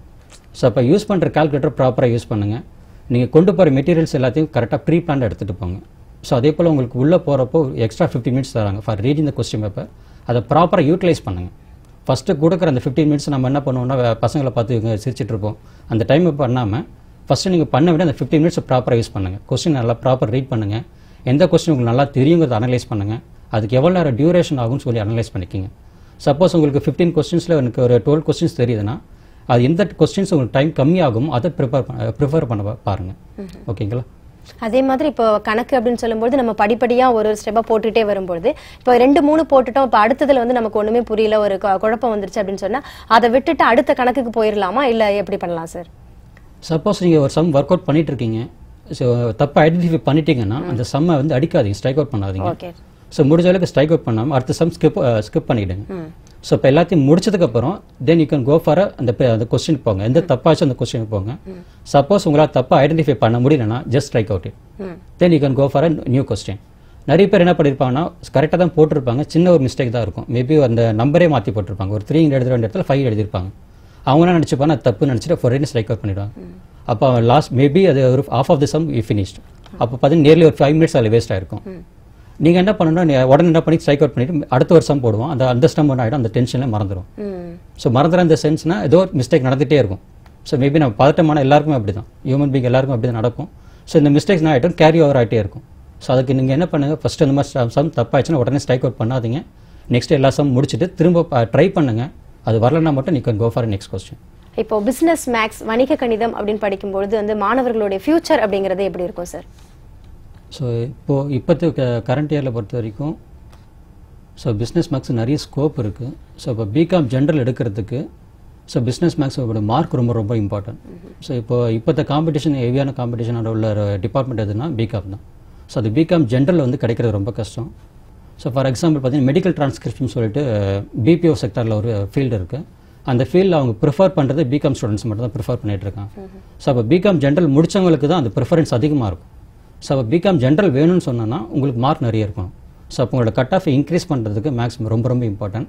ஸோ அப்போ யூஸ் பண்ணுற கால்குலேட்டர் ப்ராப்பராக யூஸ் பண்ணுங்கள் நீங்கள் கொண்டு போகிற மெட்டீரியல்ஸ் எல்லாத்தையும் கரெக்டாக ப்ரீ பிளான் எடுத்துகிட்டு போங்க ஸோ அதே போல் உங்களுக்கு உள்ளே போகிறப்போ எக்ஸ்ட்ரா ஃபிஃப்டின் மினிட்ஸ் தராங்க for reading the question paper அதை ப்ராப்பராக யூட்டிலைஸ் பண்ணுங்கள் ஃபஸ்ட்டு கொடுக்குற அந்த ஃபிஃப்டீன் மினிட்ஸ் நம்ம என்ன பண்ணுவோம்னா பசங்களை பார்த்து இவங்க சிரிச்சிட்ருப்போம் அந்த டைம் பண்ணாமல் ஃபஸ்ட்டு நீங்கள் பண்ண விட அந்த ஃபிஃப்டின் மினிட்ஸ் ப்ராப்பராக யூஸ் பண்ணுங்கள் கொஸ்டின் நல்லா ப்ராப்பர் ரீட் பண்ணுங்கள் எந்த கொஸ்டின் உங்களுக்கு நல்லா தெரியுங்கிறத அனலைஸ் பண்ணுங்கள் அதுக்கு எவ்வளோ நேரம் டியூரேஷன் ஆகும்னு சொல்லி அனலைஸ் பண்ணிக்கிங்க சப்போஸ் உங்களுக்கு ஃபிஃப்டீன் கொஸ்டின்ஸில் எனக்கு ஒரு டுவெல் கொஸ்டின்ஸ் தெரியுதுன்னா அது எந்த கொஸ்டின்ஸ் உங்களுக்கு டைம் கம்மியாகும் அதை ப்ரிப்பேர் ப்ரிஃபர் பண்ண பாருங்க ஓகேங்களா
அதே மாதிரி இப்போ கணக்கு அப்படின்னு சொல்லும்போது நம்ம படிப்படியா ஒரு ஒரு ஸ்டெப்பா போட்டுட்டே வரும்போது இப்போ ரெண்டு மூணு போட்டுட்டோம் இப்போ அடுத்ததுல வந்து நமக்கு ஒண்ணுமே புரியல ஒரு குழப்பம் வந்துருச்சு அப்படின்னு சொன்னா அதை விட்டுட்டு அடுத்த கணக்குக்கு போயிடலாமா இல்ல எப்படி பண்ணலாம் சார்
சப்போஸ் நீங்கள் ஒரு சம் ஒர்க் அவுட் பண்ணிட்டு இருக்கீங்க ஸோ தப்பா ஐடென்டிஃபை பண்ணிட்டீங்கன்னா அந்த சம்மை வந்து அடிக்காதீங்க ஸ்ட்ரைக் அவுட் பண்ணாதீங்க ஸோ முடிஞ்ச அளவுக்கு ஸ்ட்ரைக் அவுட் பண்ணாமல் அடுத்த சம் ஸ்கிப் ஸ்கிப் பண்ணிடுங்க ஸோ இப்போ எல்லாத்தையும் முடிச்சதுக்கப்புறம் then you can go for அந்த அந்த கொஸ்டின் போங்க எந்த தப்பாச்சும் அந்த கொஸ்டினுக்கு போங்க சப்போஸ் உங்களால் தப்பாக ஐடென்டிஃபை பண்ண முடியலன்னா just strike out it then you can go for a new question நிறைய பேர் என்ன பண்ணியிருப்பாங்கன்னா கரெக்டாக தான் போட்டிருப்பாங்க சின்ன ஒரு மிஸ்டேக் தான் இருக்கும் மேபி அந்த நம்பரே மாற்றி போட்டிருப்பாங்க ஒரு த்ரீ எழுதுற வேண்டிய இடத்துல ஃபைவ் எழுதியிருப்பாங்க அவங்களாம் நினச்சிப்பாங்க தப்பு நினச்சிட்டு ஃபொரேன்னு ஸ்ட்ரைக் அவுட் பண்ணிடுவாங்க அப்போ லாஸ்ட் மேபி அது ஒரு half of the sum you finished அப்போ பார்த்தீங்கன்னா நியர்லி ஒரு ஃபைவ் மினிட்ஸ் அதில் வேஸ்ட் ஆயிருக்கும் நீங்கள் என்ன நீ உடனே என்ன பண்ணி ஸ்ட்ரைக் அவுட் பண்ணிவிட்டு அடுத்த வருஷம் போடுவோம் அந்த அந்த ஸ்டம் ஒன்று ஆகிடும் அந்த டென்ஷனில் மறந்துடும் ஸோ மறந்துற அந்த சென்ஸ்னா ஏதோ மிஸ்டேக் நடந்துகிட்டே இருக்கும் ஸோ மேபி நம்ம பதட்டமான எல்லாருக்குமே அப்படி தான் ஹியூமன் பீங் எல்லாருக்கும் அப்படி தான் நடக்கும் ஸோ இந்த மிஸ்டேக்ஸ் நான் ஆகிட்டும் கேரி ஓவர் ஆகிட்டே இருக்கும் ஸோ அதுக்கு நீங்கள் என்ன பண்ணுங்கள் ஃபஸ்ட்டு இந்த மாதிரி சம் தப்பாச்சுன்னா உடனே ஸ்ட்ரைக் அவுட் பண்ணாதீங்க நெக்ஸ்ட் எல்லா சம் முடிச்சுட்டு திரும்ப ட்ரை பண்ணுங்கள் அது வரலன்னா மட்டும் நீ can go for next question
இப்போ பிஸ்னஸ் மேக்ஸ் வணிக கணிதம் அப்படின்னு படிக்கும்பொழுது வந்து மாணவர்களுடைய ஃபியூச்சர் அப்படிங்கிறது எப்படி இருக்கும் சார்
ஸோ இப்போது இப்போத்து க கரண்ட் இயரில் பொறுத்த வரைக்கும் ஸோ பிஸ்னஸ் மேக்ஸ் நிறைய ஸ்கோப் இருக்குது ஸோ இப்போ பிகாம் ஜென்ரல் எடுக்கிறதுக்கு ஸோ பிஸ்னஸ் மேக்ஸோட மார்க் ரொம்ப ரொம்ப இம்பார்ட்டன்ட் ஸோ இப்போ இப்போத்த காம்படிஷன் ஹெவியான காம்படிஷனோட உள்ள டிபார்ட்மெண்ட் எதுனா பிகாம் தான் ஸோ அது பிகாம் ஜென்ரல் வந்து கிடைக்கிறது ரொம்ப கஷ்டம் ஸோ ஃபார் எக்ஸாம்பிள் பார்த்தீங்கன்னா மெடிக்கல் டிரான்ஸ்கிரிப்ஷன் சொல்லிட்டு பிபிஓ செக்டரில் ஒரு ஃபீல்டு இருக்குது அந்த ஃபீல்டில் அவங்க ப்ரிஃபர் பண்ணுறது பிகாம் ஸ்டூடெண்ட்ஸ் மட்டும் தான் ப்ரிஃபர் பண்ணிகிட்டு இருக்காங்க ஸோ அப்போ பிகாம் ஜென்ரல் முடித்தவங்களுக்கு தான் அந்த ப்ரிஃபரன்ஸ் அதிகமாக இருக்கும் ஸோ பிகாம் ஜென்ரல் வேணும்னு சொன்னால் உங்களுக்கு மார்க் நிறைய இருக்கும் ஸோ அப்போ உங்களோட கட் ஆஃப் இன்க்ரீஸ் பண்ணுறதுக்கு மேக்ஸ் ரொம்ப ரொம்ப இம்பார்ட்டன்ட்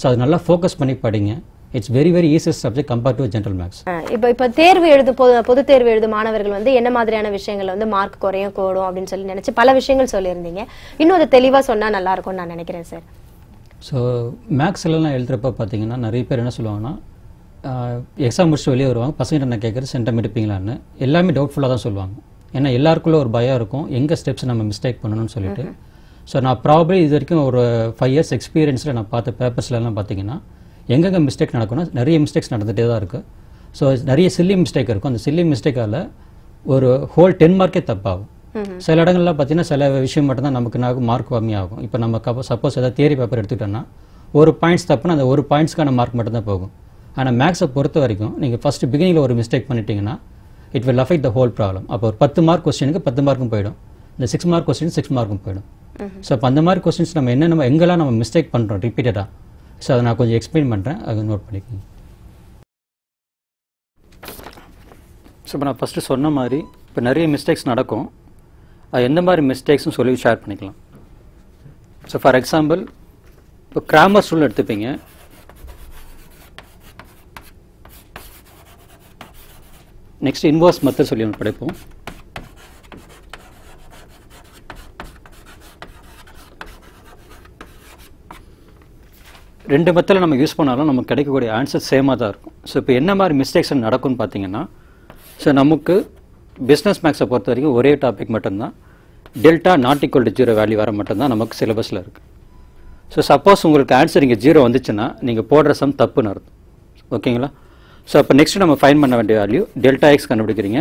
ஸோ அது நல்லா ஃபோக்கஸ் பண்ணி படிங்க it's very very easy subject compared to general maths
இப்போ இப்போ தேர்வு எழுது பொது பொது தேர்வு எழுது மாணவர்கள் வந்து என்ன மாதிரியான விஷயங்கள் வந்து மார்க் குறையும் கூடும் அப்படின்னு சொல்லி நினச்சி பல விஷயங்கள் சொல்லியிருந்தீங்க இன்னும் அதை தெளிவாக சொன்னால் நல்லா இருக்கும்னு நான் நினைக்கிறேன் சார்
ஸோ மேக்ஸ்லலாம் எழுதுறப்ப பார்த்தீங்கன்னா நிறைய பேர் என்ன சொல்லுவாங்கன்னா எக்ஸாம் முடிச்சு வெளியே வருவாங்க பசங்கிட்ட நான் கேட்குறது சென்டம் எடுப்பீங்களான்னு எல்லாமே டவுட்ஃபுல்லாக தான் சொல்லுவாங்க ஏன்னா எல்லாருக்குள்ளே ஒரு பயம் இருக்கும் எங்கே ஸ்டெப்ஸ் நம்ம மிஸ்டேக் பண்ணணும்னு சொல்லிட்டு ஸோ நான் ப்ராப்ளி இது வரைக்கும் ஒரு ஃபைவ் இயர்ஸ் எக்ஸ்பீரியன்ஸில் நான் பார்த்த பேப்பர்ஸ்லாம் பார்த்தீங்கன்னா எங்கெங்கே மிஸ்டேக் நடக்கும்னா நிறைய மிஸ்டேக்ஸ் நடந்துகிட்டே தான் இருக்குது ஸோ நிறைய சில்லி மிஸ்டேக் இருக்கும் அந்த சில்லி மிஸ்டேக்கால் ஒரு ஹோல் டென் மார்க்கே தப்பாகும் சில இடங்கள்லாம் பார்த்தீங்கன்னா சில விஷயம் மட்டும்தான் நமக்கு நான் மார்க் கம்மியாகும் இப்போ நம்ம சப்போஸ் ஏதாவது தேரி பேப்பர் எடுத்துக்கிட்டோன்னா ஒரு பாயிண்ட்ஸ் தப்புனா அந்த ஒரு பாயிண்ட்ஸ்க்கான மார்க் மட்டும்தான் போகும் ஆனால் மேக்ஸை பொறுத்த வரைக்கும் நீங்கள் ஃபஸ்ட்டு பிகினிங்கில் ஒரு மிஸ்டேக் பண்ணிட்டீங்கன்னா it will affect the whole problem அப்போ ஒரு பத்து மார்க் கொஸ்டினுக்கு பத்து மார்க்கும் போயிடும் இந்த சிக்ஸ் மார்க் கொஸ்டின் சிக்ஸ் மார்க்கும் போயிடும் ஸோ அந்த மாதிரி கொஸ்டின்ஸ் நம்ம என்ன நம்ம எங்கெல்லாம் நம்ம மிஸ்டேக் பண்ணுறோம் ரிப்பீட்டடாக ஸோ அதை நான் கொஞ்சம் எக்ஸ்பிளைன் பண்ணுறேன் அது நோட் பண்ணிக்கோங்க ஸோ இப்போ நான் ஃபஸ்ட்டு சொன்ன மாதிரி இப்போ நிறைய மிஸ்டேக்ஸ் நடக்கும் அது எந்த மாதிரி மிஸ்டேக்ஸ்னு சொல்லி ஷேர் பண்ணிக்கலாம் ஸோ ஃபார் எக்ஸாம்பிள் இப்போ கிராமர் ரூல் எடுத்துப்பீங்க நெக்ஸ்ட் இன்வர்ஸ் மெத்தட் சொல்லி ஒன்று படைப்போம் ரெண்டு மெத்தடில் நம்ம யூஸ் பண்ணாலும் நமக்கு கிடைக்கக்கூடிய ஆன்சர் சேமாக தான் இருக்கும் ஸோ இப்போ என்ன மாதிரி மிஸ்டேக்ஸ் நடக்கும்னு பார்த்தீங்கன்னா ஸோ நமக்கு பிஸ்னஸ் மேக்ஸை பொறுத்த வரைக்கும் ஒரே டாபிக் மட்டும்தான் delta not equal to zero value வர மட்டும்தான் நமக்கு சிலபஸில் இருக்குது ஸோ சப்போஸ் உங்களுக்கு ஆன்சர் இங்கே ஜீரோ வந்துச்சுன்னா நீங்கள் போடுற சம் தப்புன்னு அர்த்தம் ஓகேங்களா ஸோ அப்போ next நம்ம ஃபைன் பண்ண வேண்டிய வேல்யூ டெல்டா எக்ஸ் கண்டுபிடிக்கிறீங்க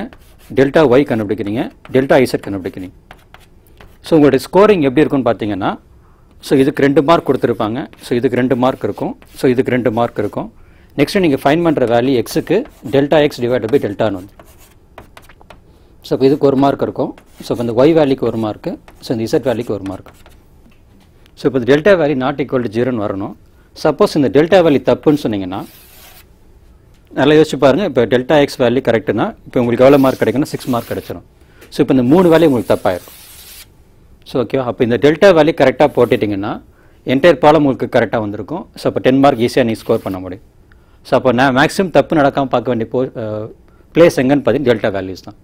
டெல்டா ஒய் கண்டுபிடிக்கிறீங்க டெல்டா z கண்டுபிடிக்கிறீங்க ஸோ உங்களுடைய ஸ்கோரிங் எப்படி இருக்குன்னு பார்த்தீங்கன்னா ஸோ இதுக்கு ரெண்டு மார்க் கொடுத்துருப்பாங்க ஸோ இதுக்கு ரெண்டு மார்க் இருக்கும் ஸோ இதுக்கு ரெண்டு மார்க் இருக்கும் நெக்ஸ்ட்டு நீங்கள் ஃபைன் பண்ணுற வேல்யூ எக்ஸுக்கு டெல்டா எக்ஸ் டிவைடட் பை வந்து ஸோ இப்போ இதுக்கு ஒரு மார்க் இருக்கும் ஸோ இப்போ இந்த ஒய் வேல்யூக்கு ஒரு மார்க்கு ஸோ இந்த இசட் வேல்யூக்கு ஒரு மார்க் ஸோ இப்போ இந்த டெல்டா வேல்யூ நாட் ஈக்குவல் ஜீரோன்னு வரணும் சப்போஸ் இந்த டெல்டா வேல்யூ தப்புன்னு சொன்னீங்கன்னா நல்லா யோசிச்சு பாருங்கள் இப்போ டெல்டா எக்ஸ் வேல்யூ கரெக்டுனா இப்போ உங்களுக்கு எவ்வளோ மார்க் கிடைக்குன்னா சிக்ஸ் மார்க் கிடைச்சிடும் ஸோ இப்போ இந்த மூணு வேலையும் உங்களுக்கு தப்பாயிருக்கும் ஸோ ஓகேவா அப்போ இந்த டெல்டா வேலி கரெக்டாக போட்டுட்டிங்கன்னா என்டையர் பாலம் உங்களுக்கு கரெக்டாக வந்திருக்கும் ஸோ அப்போ டென் மார்க் ஈஸியாக நீங்கள் ஸ்கோர் பண்ண முடியும் ஸோ அப்போ நான் மேக்ஸிமம் தப்பு நடக்காமல் பார்க்க வேண்டிய போ பிளேஸ் எங்கன்னு பார்த்தீங்கன்னா டெல்டா வேல்யூஸ் தான்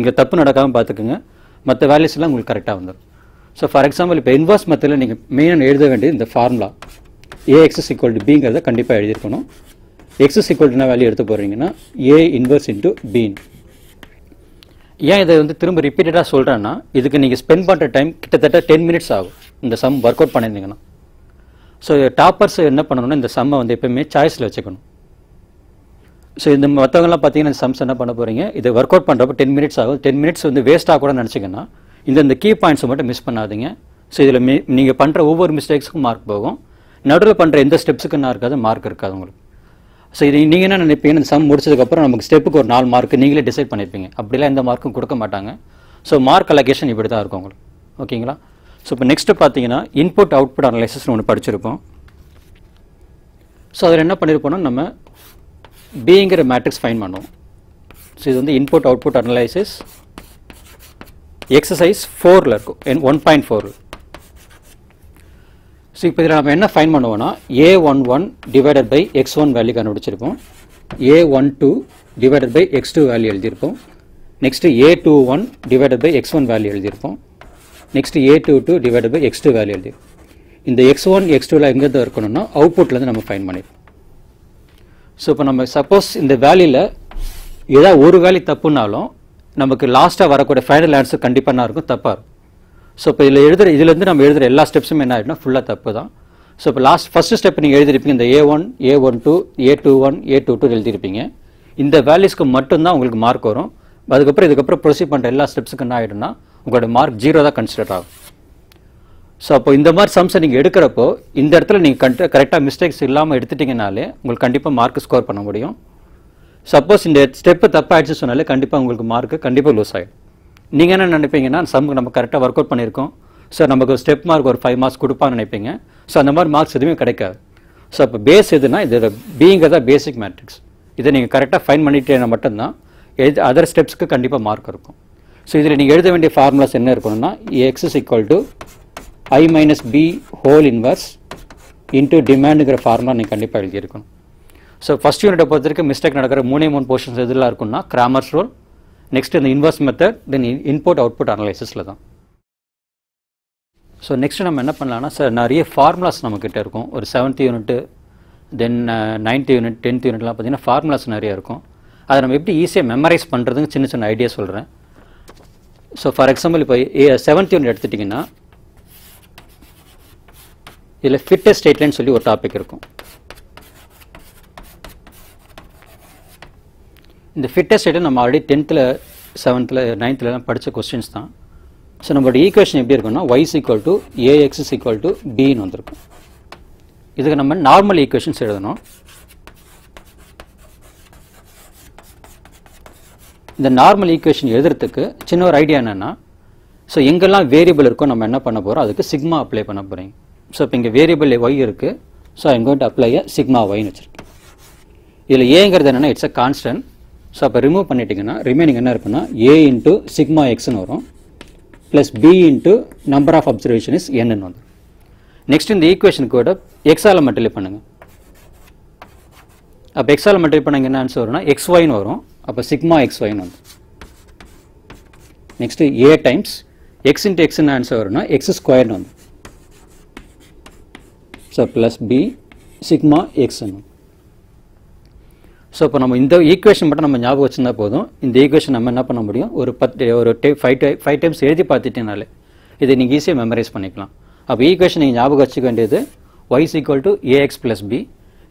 இங்கே தப்பு நடக்காமல் பார்த்துக்குங்க மற்ற வேல்யூஸ்லாம் உங்களுக்கு கரெக்டாக வந்துடும் ஸோ ஃபார் எக்ஸாம்பிள் இப்போ இன்வர்ஸ் மத்தியில் நீங்கள் மெயினாக எழுத வேண்டியது இந்த formula A X is equal to பிங்கிறத கண்டிப்பாக எழுதியிருக்கணும் எக்ஸஸ் ஈக்குவல் என்ன வேல்யூ எடுத்து போகிறீங்கன்னா ஏ இன்வர்ஸ் இன்ட்டு பின் ஏன் இதை வந்து திரும்ப ரிப்பீட்டடாக சொல்கிறேன்னா இதுக்கு நீங்கள் ஸ்பெண்ட் பண்ணுற டைம் கிட்டத்தட்ட டென் மினிட்ஸ் ஆகும் இந்த சம் ஒர்க் அவுட் பண்ணியிருந்தீங்கன்னா ஸோ டாப்பர்ஸ் என்ன பண்ணணும்னா இந்த சம்மை வந்து எப்போயுமே சாய்ஸில் வச்சுக்கணும் ஸோ இந்த மற்றவங்கலாம் பார்த்தீங்கன்னா இந்த சம்ஸ் என்ன பண்ண போகிறீங்க இதை ஒர்க் அவுட் பண்ணுறப்ப டென் மினிட்ஸ் ஆகும் டென் மினிட்ஸ் வந்து வேஸ்ட்டாக கூட நினச்சிங்கன்னா இந்த இந்த கீ பாயிண்ட்ஸை மட்டும் மிஸ் பண்ணாதீங்க ஸோ இதில் மி நீங்கள் பண்ணுற ஒவ்வொரு மிஸ்டேக்ஸுக்கும் மார்க் போகும் நடுவில் பண்ணுற எந்த ஸ்டெப்ஸுக்கு நான் இருக்காது மார்க் இருக்காது உங்களுக்கு ஸோ இது நீங்கள் என்ன நினைப்பீங்கன்னு சம் முடிச்சதுக்கப்புறம் நமக்கு ஸ்டெப்புக்கு ஒரு நாலு மார்க் நீங்களே டிசைட் பண்ணிப்பீங்க அப்படிலாம் எந்த மார்க்கும் கொடுக்க மாட்டாங்க ஸோ மார்க் அலகேஷன் இப்படி தான் இருக்கும் உங்களுக்கு ஓகேங்களா ஸோ இப்போ நெக்ஸ்ட்டு பார்த்தீங்கன்னா இன்புட் அவுட்புட் அனலைசிஸ்னு ஒன்று படிச்சிருப்போம் ஸோ அதில் என்ன பண்ணியிருப்போம்னா நம்ம பிங்கிற மேட்ரிக்ஸ் ஃபைன் பண்ணுவோம் ஸோ இது வந்து இன்புட் அவுட்புட் அனலைசிஸ் எக்ஸசைஸ் ஃபோரில் இருக்கும் என் ஒன் பாயிண்ட் ஃபோர் ஸோ இப்போ இதில் நம்ம என்ன ஃபைன் பண்ணுவோம்னா A one one divided by X one value கண்டுபிடிச்சிருப்போம் A one two divided by X two value எழுதியிருப்போம் next A two one divided by X one value next A two by X two value இந்த X one X டூவில் இருக்கணும்னா அவுட்புட்லேருந்து நம்ம fine பண்ணியிருப்போம் so இப்போ நம்ம suppose இந்த வேல்யூவில் ஏதாவது ஒரு வேலி தப்புனாலும் நமக்கு லாஸ்ட்டாக வரக்கூடிய ஃபைனல் answer கண்டிப்பாக இருக்கும் தப்பாக ஸோ இப்போ இதில் எழுதுகிற இதுலேருந்து நம்ம எழுதுகிற எல்லா ஸ்டெப்ஸும் என்ன ஆகிடும்னா ஃபுல்லாக தப்பு தான் ஸோ இப்போ லாஸ்ட் ஃபஸ்ட்டு ஸ்டெப் நீங்கள் எழுதியிருப்பீங்க இந்த A one A one two A two one A two two எழுதியிருப்பீங்க இந்த வேல்யூஸ்க்கு மட்டும்தான் உங்களுக்கு மார்க் வரும் அதுக்கப்புறம் இதுக்கப்புறம் ப்ரொசீட் பண்ணுற எல்லா ஸ்டெப்ஸுக்கு என்ன ஆகிடும்னா உங்களோட மார்க் ஜீரோ தான் கன்சிடர் ஆகும் ஸோ அப்போ இந்த மாதிரி சம்ஸை நீங்கள் எடுக்கிறப்போ இந்த இடத்துல நீங்கள் கண்ட் கரெக்டாக மிஸ்டேக்ஸ் இல்லாமல் எடுத்துட்டிங்கனாலே உங்களுக்கு கண்டிப்பாக மார்க் ஸ்கோர் பண்ண முடியும் சப்போஸ் இந்த ஸ்டெப்பு தப்பாகிடுச்சு சொன்னாலே கண்டிப்பாக உங்களுக்கு மார்க்கு கண்டிப்பாக லூஸ் ஆகிடும் நீங்கள் என்ன நினைப்பீங்கன்னா சமூகம் நம்ம கரெக்டாக ஒர்க் அவுட் பண்ணியிருக்கோம் சார் நமக்கு ஸ்டெப் மார்க் ஒரு ஃபைவ் மார்க்ஸ் கொடுப்பான்னு நினைப்பீங்க ஸோ அந்த மாதிரி மார்க்ஸ் எதுவுமே கிடைக்காது ஸோ அப்போ பேஸ் எதுனா இது தான் பேசிக் மேட்ரிக்ஸ் இதை நீங்கள் கரெக்டாக ஃபைன் பண்ணிட்டேன்னா மட்டும்தான் எது அதர் ஸ்டெப்ஸ்க்கு கண்டிப்பாக மார்க் இருக்கும் ஸோ இதில் நீங்கள் எழுத வேண்டிய ஃபார்முலாஸ் என்ன இருக்கணும்னா X is equal to I minus B whole inverse into டிமாண்டுங்கிற ஃபார்முலா நீங்கள் கண்டிப்பாக எழுதியிருக்கணும் ஸோ ஃபஸ்ட் யூனிட்டை பொறுத்த வரைக்கும் மிஸ்டேக் நடக்கிற மூணே மூணு போர்ஷன்ஸ் எதுலாம் இருக்குன்னா கிராமர்ஸ் ரோல் நெக்ஸ்ட் இந்த inverse method then input output அனலைசிஸில் தான் ஸோ நெக்ஸ்ட் நம்ம என்ன பண்ணலாம்னா சார் நிறைய ஃபார்முலாஸ் நம்மக்கிட்ட இருக்கும் ஒரு seventh unit then ninth unit tenth யூனிட்லாம் பார்த்திங்கன்னா ஃபார்முலாஸ் நிறையா இருக்கும் அதை நம்ம எப்படி ஈஸியாக மெமரைஸ் பண்ணுறதுன்னு சின்ன சின்ன ஐடியா சொல்கிறேன் ஸோ ஃபார் எக்ஸாம்பிள் இப்போ ஏ செவன்த் யூனிட் எடுத்துட்டிங்கன்னா இதில் ஃபிட்டஸ் ஸ்டேட்லேன்னு சொல்லி ஒரு டாபிக் இருக்கும் இந்த ஃபிட்னஸ் ஐட்டம் நம்ம ஆல்ரெடி டென்த்தில் செவன்த்தில் நைன்த்துலலாம் படித்த கொஸ்டின்ஸ் தான் ஸோ நம்மளோட ஈக்குவேஷன் எப்படி இருக்குன்னா Y is equal to A X equal to பின்னு வந்திருக்கும் இதுக்கு நம்ம நார்மல் ஈக்குவேஷன்ஸ் எழுதணும் இந்த நார்மல் ஈக்குவேஷன் எழுதுறதுக்கு சின்ன ஒரு ஐடியா என்னென்னா ஸோ எங்கெல்லாம் வேரியபிள் இருக்கோ நம்ம என்ன பண்ண போகிறோம் அதுக்கு சிக்மா அப்ளை பண்ண போகிறீங்க ஸோ இப்போ இங்கே வேரியபிள் ஒய் இருக்குது ஸோ ஐம் அப்ளை சிக்மா ஒய்னு வச்சுருக்கேன் இதில் ஏங்கிறது என்னென்னா இட்ஸ் அ கான்ஸ்டன்ட் ஸோ அப்போ ரிமூவ் பண்ணிட்டீங்கன்னா ரிமைனிங் என்ன இருக்குன்னா ஏ இன்ட்டு சிக்மா எக்ஸ்னு வரும் plus B into number of observation is என்னன்னு வந்து நெக்ஸ்ட் இந்த ஈக்குவேஷனுக்கு விட எக்ஸால் மல்டிப்ளை பண்ணுங்கள் அப்போ எக்ஸால் மல்டிப்ளை பண்ணுங்கள் என்ன ஆன்சர் வரும்னா எக்ஸ் ஒய்னு வரும் அப்போ சிக்மா எக்ஸ் ஒய்னு வந்து next A times X into எக்ஸ்னு ஆன்சர் வரும்னா எக்ஸ் ஸ்கொயர்னு வந்து ஸோ ப்ளஸ் பி சிக்மா எக்ஸ்னு ஸோ இப்போ நம்ம இந்த ஈக்குவேஷன் மட்டும் நம்ம ஞாபகம் வச்சுருந்தா போதும் இந்த ஈக்குவேஷன் நம்ம என்ன பண்ண முடியும் ஒரு பத்து ஒரு டே ஃபைவ் டை ஃபைவ் டைம்ஸ் எழுதி பார்த்துட்டீங்கனாலே இதை நீங்கள் ஈஸியாக மெமரைஸ் பண்ணிக்கலாம் அப்போ ஈக்குவேஷன் நீங்கள் ஞாபகம் வச்சுக்க வேண்டியது Y is equal to A X plus B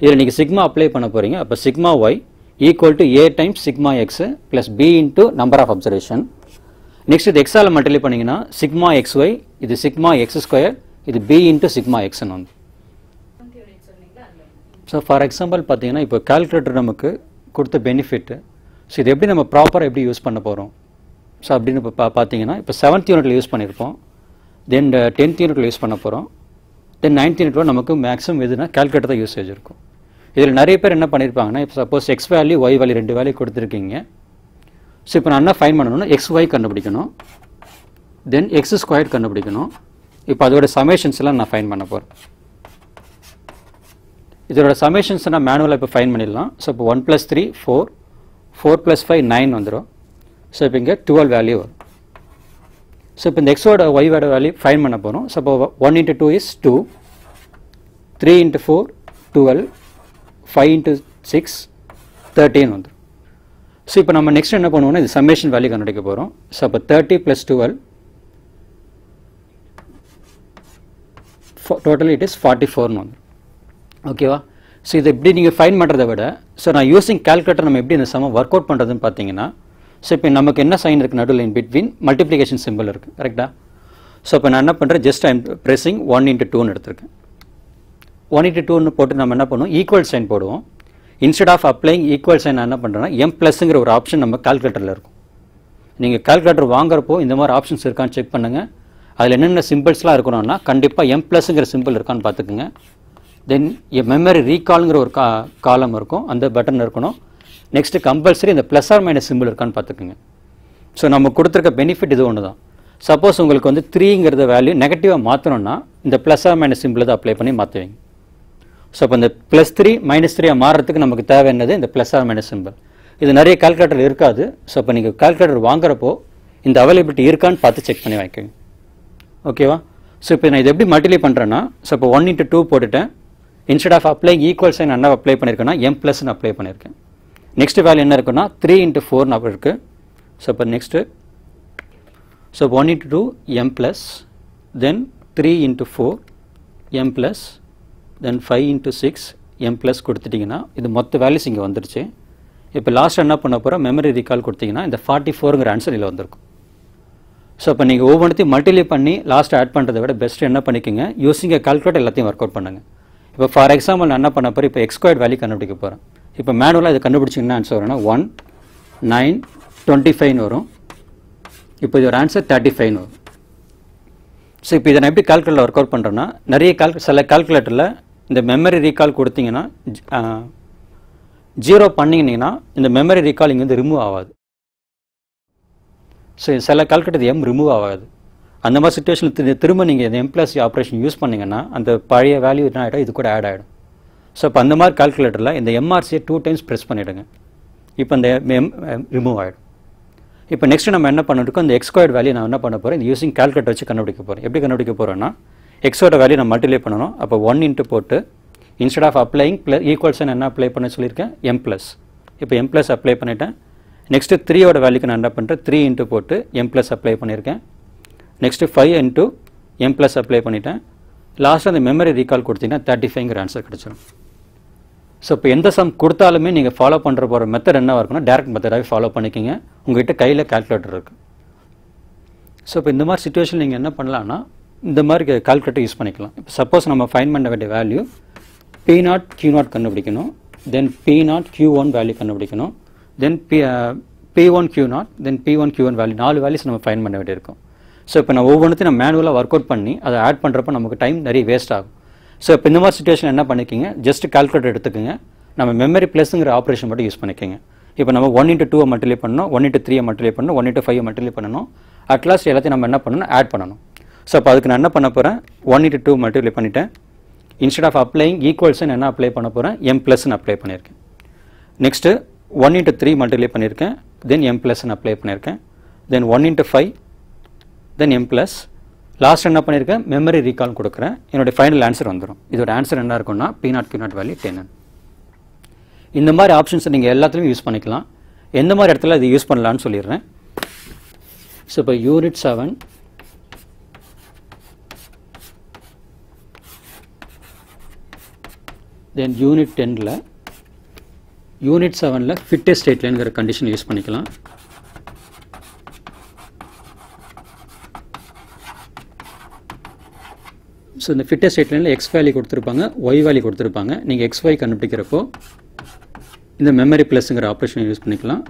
இதில் நீங்கள் சிக்மா அப்ளை பண்ண போகிறீங்க அப்போ sigma Y equal to A times sigma X plus B into number of observation next இது எக்ஸால் மல்டிப்ளை பண்ணிங்கன்னா சிக்மா எக்ஸ் ஒய் இது சிக்மா எக்ஸ் ஸ்கொயர் இது பி இன்ட்டு சிக்மா எக்ஸ்னு வந்து ஸோ ஃபார் எக்ஸாம்பிள் பார்த்தீங்கன்னா இப்போ கால்குலேட்டர் நமக்கு கொடுத்த பெனிஃபிட்டு ஸோ இது எப்படி நம்ம ப்ராப்பராக எப்படி யூஸ் பண்ண போகிறோம் ஸோ அப்படின்னு இப்போ பார்த்தீங்கன்னா இப்போ செவன்த் யூனிட்ல யூஸ் பண்ணியிருப்போம் தென் டென்த் யூனிட்டில் யூஸ் பண்ண போகிறோம் தென் நைன்த் யூனிட்டில் நமக்கு மேக்ஸிமம் எதுனா கேல்குலேட்டர் தான் யூசேஜ் இருக்கும் இதில் நிறைய பேர் என்ன பண்ணியிருப்பாங்கன்னா இப்போ suppose x value y value ரெண்டு வேல்யூ கொடுத்துருக்கீங்க ஸோ இப்போ நான் என்ன ஃபைன் பண்ணணும்னா எக்ஸ் ஒய் கண்டுபிடிக்கணும் தென் எக்ஸ் ஸ்கொயர் கண்டுபிடிக்கணும் இப்போ அதோட சமேஷன்ஸ்லாம் நான் ஃபைன் பண்ண போகிறேன் இதோட summations நான் மேனுவலாக இப்போ ஃபைன் பண்ணிடலாம் so 1 one plus three four four plus five nine வந்துடும் ஸோ இப்போ இங்கே value வேல்யூ வரும் ஸோ இப்போ இந்த எக்ஸோட ஒய்வோட வேல்யூ ஃபைன் பண்ண போகிறோம் ஸோ இப்போ one into two is two three into four twelve five into six thirteen வந்துடும் ஸோ இப்போ நம்ம நெக்ஸ்ட் என்ன போனும் இது summation வேல்யூ கண்டுபிடிக்க போகிறோம் so 30 thirty plus twelve totally is 44 forty ஃபோர்னு ஓகேவா ஸோ இதை எப்படி நீங்கள் ஃபைன் பண்ணுறதை விட ஸோ நான் யூஸிங் கால்குலேட்டர் நம்ம எப்படி இந்த சமம் ஒர்க் அவுட் பண்ணுறதுன்னு பார்த்தீங்கன்னா ஸோ இப்போ நமக்கு என்ன சைன் இருக்குது நடுவில் இன் பிட்வீன் மல்டிப்ளிகேஷன் சிம்பிள் இருக்குது கரெக்டாக ஸோ இப்போ நான் என்ன பண்ணுறேன் just I'm pressing one into டூன்னு எடுத்திருக்கேன் ஒன் இன்ட்டு டூன்னு போட்டு நம்ம என்ன பண்ணுவோம் ஈக்குவல் சைன் போடுவோம் instead of applying equal sign நான் என்ன பண்ணுறேன்னா எம் ப்ளஸ்ங்கிற ஒரு ஆப்ஷன் நம்ம கால்குலேட்டரில் இருக்கும் நீங்கள் கால்குலேட்டர் வாங்குறப்போ இந்த மாதிரி ஆப்ஷன்ஸ் இருக்கான்னு செக் பண்ணுங்கள் அதில் என்னென்ன சிம்பிள்ஸ்லாம் இருக்கணும்னா கண்டிப்பாக எம் ப்ளஸ்ங்கிற சிம்பிள் இருக்கான்னு பார்த்துக்குங்க தென் எ மெமரி ரீகால்ங்கிற ஒரு கா காலம் இருக்கும் அந்த பட்டன் இருக்கணும் நெக்ஸ்ட்டு கம்பல்சரி இந்த ப்ளஸ் ஆர் மைனஸ் சிம்பிள் இருக்கான்னு பார்த்துக்குங்க ஸோ நம்ம கொடுத்துருக்க பெனிஃபிட் இது ஒன்று தான் சப்போஸ் உங்களுக்கு வந்து த்ரீங்கிறத வேல்யூ நெகட்டிவாக மாற்றணும்னா இந்த ப்ளஸ் ஆர் மைனஸ் சிம்பிள் தான் அப்ளை பண்ணி மாற்றுவீங்க ஸோ அப்போ இந்த ப்ளஸ் த்ரீ மைனஸ் த்ரீயாக மாறுறதுக்கு நமக்கு தேவை என்னது இந்த ப்ளஸ் ஆர் மைனஸ் சிம்பிள் இது நிறைய கால்குலேட்டர் இருக்காது ஸோ அப்போ நீங்கள் கால்குலேட்டர் வாங்குறப்போ இந்த அவைலபிலிட்டி இருக்கான்னு பார்த்து செக் பண்ணி வாங்கிக்கோங்க ஓகேவா ஸோ இப்போ நான் இது எப்படி மல்டிலே பண்ணுறேன்னா ஸோ இப்போ ஒன் இன்ட்டு டூ போட்டுட்டேன் instead of apply equal sign என்ன அப்ளை பண்ணியிருக்கேன்னா எம் ப்ளஸ்னு அப்ளை பண்ணியிருக்கேன் நெக்ஸ்ட் வேல்யூ என்ன இருக்குன்னா த்ரீ இன்ட்டு ஃபோர் நம்பர் இருக்குது ஸோ இப்போ next so one into two M plus then three into four M plus then five into six M plus கொடுத்துட்டிங்கன்னா இது மொத்த வேல்யூஸ் இங்கே வந்துருச்சு இப்போ லாஸ்ட் என்ன பண்ண போகிறோம் மெமரி ரீகால் கொடுத்தீங்கன்னா இந்த ஃபார்ட்டி ஃபோருங்கிற ஆன்சர் இதில் வந்திருக்கும் ஸோ இப்போ நீங்கள் ஒவ்வொன்றத்தையும் மல்டிலே பண்ணி லாஸ்ட் ஆட் பண்ணுறதை விட பெஸ்ட்டு என்ன பண்ணிக்கோங்க யூஸிங் கேல்குலேட் எல்லாத்தையும் ஒர்க் அவுட் பண்ணுங்கள் இப்போ ஃபார் எக்ஸாம்பிள் நான் என்ன பண்ண போகிறேன் இப்போ எக்ஸ்கொயர்ட் வேல்யூ கண்டுபிடிக்க போகிறேன் இப்போ மேனுவலாக இதை கண்டுபிடிச்சிங்கன்னா ஆன்சர் வரும் ஒன் நைன் டுவெண்ட்டி ஃபைவ்னு வரும் இப்போ இதோட ஆன்சர் தேர்ட்டி ஃபைவ்னு வரும் ஸோ இப்போ இதை நான் எப்படி கால்குலேட்டர் ஒர்க் அவுட் பண்ணுறேன்னா நிறைய கால் சில கால்குலேட்டரில் இந்த மெமரி ரீகால் கொடுத்தீங்கன்னா ஜீரோ பண்ணிங்கன்னா இந்த மெமரி ரீகால் இங்கேருந்து ரிமூவ் ஆகாது ஸோ சில கால்குலேட்டர் எம் ரிமூவ் ஆகாது அந்த மாதிரி சுச்சுவேஷனில் திரும்ப நீங்கள் இந்த எம்ப்ளாசி ஆப்ரேஷன் யூஸ் பண்ணிங்கன்னா அந்த பழைய வேல்யூ என்ன ஆகிடும் இது கூட ஆட் ஆகிடும் ஸோ இப்போ அந்த மாதிரி கால்குலேட்டரில் இந்த எம்ஆர்சியை டூ டைம்ஸ் ப்ரெஸ் பண்ணிவிடுங்க இப்போ இந்த எம் ரிமூவ் ஆகிடும் இப்போ நெக்ஸ்ட் நம்ம என்ன பண்ணிருக்கோம் இந்த எக்ஸ்கோயர்ட் வேல்யூ நான் என்ன பண்ண போகிறேன் இந்த யூசிங் கால்குலேட்டர் வச்சு கண்டுபிடிக்க போகிறேன் எப்படி கண்டுபிடிக்க போகிறேன்னா எக்ஸோட வேல்யூ நான் மல்டிப்ளை பண்ணணும் அப்போ ஒன் இன்ட்டு போட்டு instead of applying plus equals என்ன அப்ளை பண்ண சொல்லியிருக்கேன் எம் ப்ளஸ் இப்போ எம் ப்ளஸ் அப்ளை பண்ணிட்டேன் நெக்ஸ்ட்டு த்ரீயோட வேல்யூக்கு நான் என்ன பண்ணுறேன் த்ரீ இன்ட்டு போட்டு எம் ப்ளஸ் அப்ளை பண்ணியிருக்கேன் next five into M plus apply பண்ணிட்டேன் last அந்த மெமரி ரீகால் கொடுத்தீங்கன்னா தேர்ட்டி ஃபைவ்ங்கிற ஆன்சர் கிடச்சிடும் ஸோ இப்போ எந்த சம் கொடுத்தாலுமே நீங்கள் ஃபாலோ பண்ணுற போகிற மெத்தட் என்னவாக இருக்குன்னா டேரக்ட் மெத்தடாகவே ஃபாலோ பண்ணிக்கிங்க உங்கள்கிட்ட கையில் கால்குலேட்டர் இருக்குது ஸோ இப்போ இந்த மாதிரி சுச்சுவேஷன் நீங்கள் என்ன பண்ணலான்னா இந்த மாதிரி கால்குலேட்டர் யூஸ் பண்ணிக்கலாம் இப்போ சப்போஸ் நம்ம ஃபைன் பண்ண வேண்டிய value P naught Q naught கண்டுபிடிக்கணும் then P naught Q one value கண்டுபிடிக்கணும் then P P one Q naught then P one one value நாலு வேல்யூஸ் நம்ம ஃபைன் பண்ண இருக்கும் ஸோ இப்போ நான் ஒவ்வொன்றத்தையும் நான் மேனுவலாக ஒர்க் அவுட் பண்ணி அதை ஆட் பண்ணுறப்ப நமக்கு டைம் நிறைய வேஸ்ட் ஆகும் ஸோ இப்போ இந்த மாதிரி சுச்சுவேஷன் என்ன பண்ணிக்கிங்க ஜஸ்ட் கால்குலேட்டர் எடுத்துக்கோங்க நம்ம மெமரி ப்ளஸ்ங்கிற ஆப்ரேஷன் மட்டும் யூஸ் பண்ணிக்கோங்க இப்போ நம்ம ஒன் இன்ட்டு டூவை மட்டிலே பண்ணணும் ஒன் இன்ட்டு த்ரீயை மட்டிலே பண்ணணும் ஒன் இன்ட்டு ஃபைவ் மல்டிலே பண்ணணும் அட்லாஸ்ட் எல்லாத்தையும் நம்ம என்ன பண்ணணும் ஆட் பண்ணணும் ஸோ அப்போ அதுக்கு நான் என்ன பண்ண போகிறேன் ஒன் இன்ட்டு டூ மல்டிப்ளை பண்ணிவிட்டேன் இன்ஸ்டெட் ஆஃப் அப்ளைங் ஈக்குவல்ஸ்னு என்ன அப்ளை பண்ண போகிறேன் எம் ப்ளஸ்னு அப்ளை பண்ணியிருக்கேன் next one into three multiply பண்ணியிருக்கேன் தென் எம் ப்ளஸ்ன்னு அப்ளை பண்ணியிருக்கேன் then one into five then M plus last என்ன பண்ணியிருக்கேன் மெமரி ரீகால் கொடுக்குறேன் என்னுடைய ஃபைனல் ஆன்சர் வந்துடும் இதோட ஆன்சர் என்ன இருக்கும்னா P naught Q naught value ten இந்த மாதிரி ஆப்ஷன்ஸை நீங்கள் எல்லாத்துலேயும் யூஸ் பண்ணிக்கலாம் எந்த மாதிரி இடத்துல இது யூஸ் பண்ணலாம்னு சொல்லிடுறேன் ஸோ இப்போ யூனிட் செவன் தென் யூனிட் டென்னில் யூனிட் செவனில் ஃபிட்டஸ்ட் ஸ்டேட்லைனுங்கிற கண்டிஷன் யூஸ் பண்ணிக்கலாம் ஸோ இந்த ஃபிட்டஸ் ஸ்டேட்லைனில் எக்ஸ் வேல்யூ கொடுத்துருப்பாங்க ஒய் வேல்யூ கொடுத்துருப்பாங்க நீங்கள் எக்ஸ் ஒய் கண்டுபிடிக்கிறப்போ இந்த மெமரி ப்ளஸ்ங்கிற ஆப்ரேஷன் யூஸ் பண்ணிக்கலாம்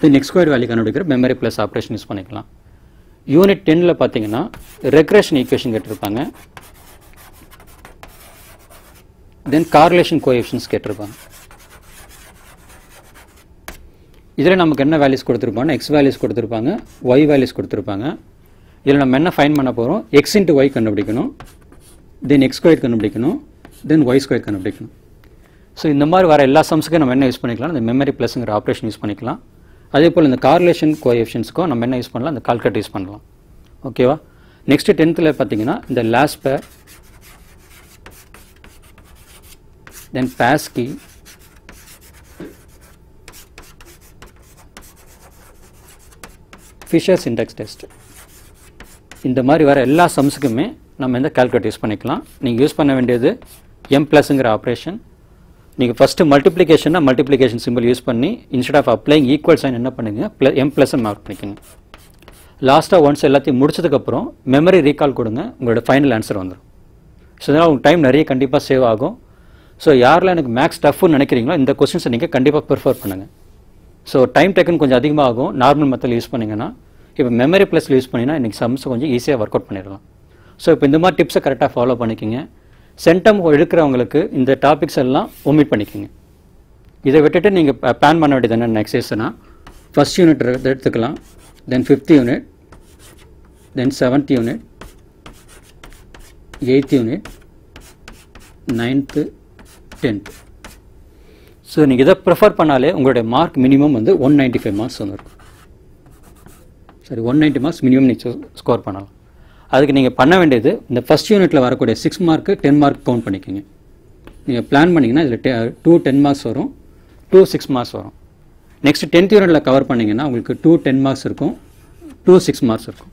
தென் எக்ஸ் ஸ்கொயர் வேல்யூ கண்டுபிடிக்கிற மெமரி ப்ளஸ் ஆப்ரேஷன் யூஸ் பண்ணிக்கலாம் யூனிட் டெனில் பார்த்தீங்கன்னா ரெக்ரேஷன் ஈக்குவேஷன் கேட்டிருப்பாங்க தென் கார்லேஷன் கோஎஃபிஷன்ஸ் கேட்டிருப்பாங்க இதில் நமக்கு என்ன வேல்யூஸ் கொடுத்துருப்பாங்கன்னா எக்ஸ் வேல்யூஸ் கொடுத்துருப்பாங்க ஒய் வேல்யூஸ் கொடுத்துருப்பாங்க இதில் நம்ம என்ன ஃபைன் பண்ண போகிறோம் எக்ஸ் இன்ட்டு ஒய் கண்டுபிடிக்கணும் தென் எக்ஸ் ஸ்கொயர் கண்டுபிடிக்கணும் தென் ஒய் ஸ்கொயர் கண்டுபிடிக்கணும் ஸோ இந்த மாதிரி வர எல்லா சம்ஸுக்கும் நம்ம என்ன யூஸ் பண்ணிக்கலாம் இந்த மெமரி ப்ளஸ்ங்கிற ஆப்ரேஷன் யூஸ் பண்ணிக்கலாம் அதே போல் இந்த கார்லேஷன் கோஎஃபிஷியன்ஸ்க்கும் நம்ம என்ன யூஸ் பண்ணலாம் இந்த கால்குலேட் யூஸ் பண்ணலாம் ஓகேவா நெக்ஸ்ட்டு டென்த்தில் பார்த்தீங்கன்னா இந்த Laspeyres then Paasche Fisher's index test இந்த மாதிரி வர எல்லா சம்ஸுக்குமே நம்ம இந்த கால்குலேட் யூஸ் பண்ணிக்கலாம் நீங்கள் யூஸ் பண்ண வேண்டியது எம் ப்ளஸ்ங்கிற ஆப்ரேஷன் நீங்கள் ஃபஸ்ட்டு மல்டிப்ளிகேஷன்னா மல்டிப்ளிகேஷன் சிம்பிள் யூஸ் பண்ணி instead of applying equal sign என்ன பண்ணுங்கள் ப்ள எம் ப்ளஸ் மார்க் பண்ணிக்கோங்க லாஸ்ட்டாக ஒன்ஸ் எல்லாத்தையும் முடிச்சதுக்கப்புறம் மெமரி ரீகால் கொடுங்க உங்களோட ஃபைனல் ஆன்சர் வந்துடும் ஸோ இதனால் உங்கள் டைம் நிறைய கண்டிப்பாக சேவ் ஆகும் ஸோ யாரெல்லாம் எனக்கு மேக்ஸ் டஃப்னு நினைக்கிறீங்களோ இந்த கொஸ்டின்ஸை நீங்கள் கண்டிப்பாக ப்ரிஃபர் பண்ணுங்கள் ஸோ டைம் டேக்கன் கொஞ்சம் அதிகமாகும் நார்மல் மெத்தடில் யூஸ் பண்ணிங்கன்னா இப்போ மெமரி ப்ளஸ் யூஸ் பண்ணிங்கன்னா இன்றைக்கி சம்ஸ் கொஞ்சம் ஈஸியாக ஒர்க் அவுட் பண்ணிடலாம் ஸோ இப்போ இந்த மாதிரி டிப்ஸை கரெக்டாக ஃபாலோ பண்ணிக்கோங்க சென்டம் எடுக்கிறவங்களுக்கு இந்த டாபிக்ஸ் எல்லாம் ஒமிட் பண்ணிக்கோங்க இதை விட்டுட்டு நீங்கள் பிளான் பண்ண வேண்டியது என்னென்ன எக்ஸசைஸ்னால் ஃபஸ்ட் யூனிட் எடுத்துக்கலாம் then fifth unit then seventh unit eighth unit ninth tenth so நீங்கள் இதை ப்ரிஃபர் பண்ணாலே உங்களுடைய மார்க் மினிமம் வந்து ஒன் நைன்ட்டி ஃபைவ் மார்க்ஸ் வந்துருக்கும் சரி ஒன் நைன்ட்டி மார்க்ஸ் மினிமம் நீங்கள் ஸ்கோர் பண்ணலாம் அதுக்கு நீங்கள் பண்ண வேண்டியது இந்த ஃபஸ்ட் யூனிட்டில் வரக்கூடிய six mark ten mark count பண்ணிக்கோங்க நீங்கள் பிளான் பண்ணிங்கன்னா இதில் டூ டென் மார்க்ஸ் வரும் டூ சிக்ஸ் மார்க்ஸ் வரும் நெக்ஸ்ட் டென்த் யூனிட்டில் கவர் பண்ணிங்கன்னா உங்களுக்கு டூ டென் மார்க்ஸ் இருக்கும் டூ சிக்ஸ் மார்க்ஸ் இருக்கும்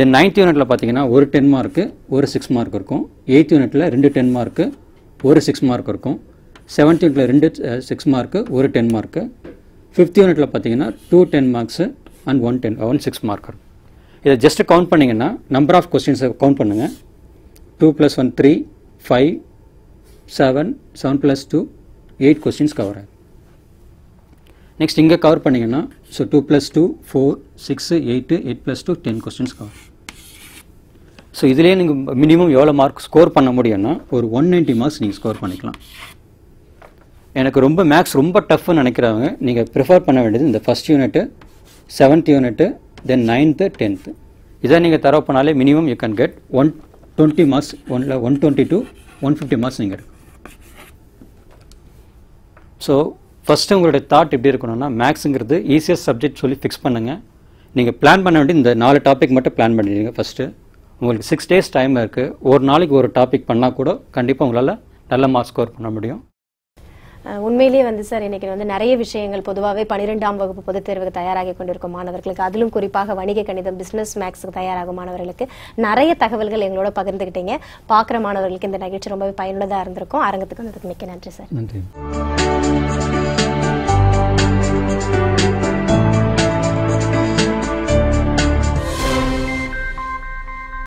தென் நைன்த் யூனிட்டில் பார்த்தீங்கன்னா ஒரு டென் மார்க்கு ஒரு சிக்ஸ் மார்க் இருக்கும் எயித் யூனிட்டில் ரெண்டு டென் மார்க்கு ஒரு சிக்ஸ் மார்க் இருக்கும் செவன்த் யூனிட்டில் ரெண்டு சிக்ஸ் eh, மார்க்கு ஒரு டென் மார்க்கு ஃபிஃப்த் யூனிட்டில் பார்த்தீங்கன்னா two ten marks and one ten one six mark இருக்கும் இதை ஜஸ்ட்டு கவுண்ட் பண்ணிங்கன்னா நம்பர் ஆஃப் கொஸ்டின்ஸை கவுண்ட் பண்ணுங்கள் two plus one three five seven seven plus two eight questions cover ஆகும் next இங்கே கவர் பண்ணிங்கன்னா so two plus two four six eight eight plus two ten questions cover so இதிலே நீங்கள் minimum எவ்வளோ mark score பண்ண முடியும்னா ஒரு one ninety marks நீங்கள் ஸ்கோர் பண்ணிக்கலாம் எனக்கு ரொம்ப மேக்ஸ் ரொம்ப டஃப்னு நினைக்கிறவங்க நீங்கள் ப்ரிஃபர் பண்ண வேண்டியது இந்த first unit seventh unit then ninth tenth இதை நீங்கள் தர பண்ணாலே minimum you can get one twenty marks ஒன்ல one twenty two one fifty marks நீங்கள் எடுக்கும் ஸோ ஃபஸ்ட்டு உங்களுடைய தாட் எப்படி இருக்கணும்னா மேக்ஸுங்கிறது ஈஸியஸ்ட் சப்ஜெக்ட் சொல்லி ஃபிக்ஸ் பண்ணுங்கள் நீங்கள் பிளான் பண்ண வேண்டிய இந்த நாலு டாபிக் மட்டும் பிளான் பண்ணிடுங்க ஃபஸ்ட்டு உங்களுக்கு சிக்ஸ் டேஸ் டைம் இருக்குது ஒரு நாளைக்கு ஒரு டாபிக் பண்ணால் கூட கண்டிப்பாக உங்களால் நல்ல மார்க் ஸ்கோர் பண்ண முடியும்
உண்மையிலேயே வந்து சார் இன்னைக்கு வந்து நிறைய விஷயங்கள் பொதுவாகவே பன்னிரெண்டாம் வகுப்பு பொதுத் தேர்வுக்கு தயாராகி கொண்டிருக்கும் மாணவர்களுக்கு அதிலும் குறிப்பாக வணிக கணிதம் பிசினஸ் மேக்ஸுக்கு தயாராகும் மாணவர்களுக்கு நிறைய தகவல்கள் எங்களோட பகிர்ந்துக்கிட்டீங்க பார்க்குற மாணவர்களுக்கு இந்த நிகழ்ச்சி ரொம்பவே பயனுள்ளதாக இருந்திருக்கும் அரங்கத்துக்கு வந்ததுக்கு மிக்க நன்றி சார்
நன்றி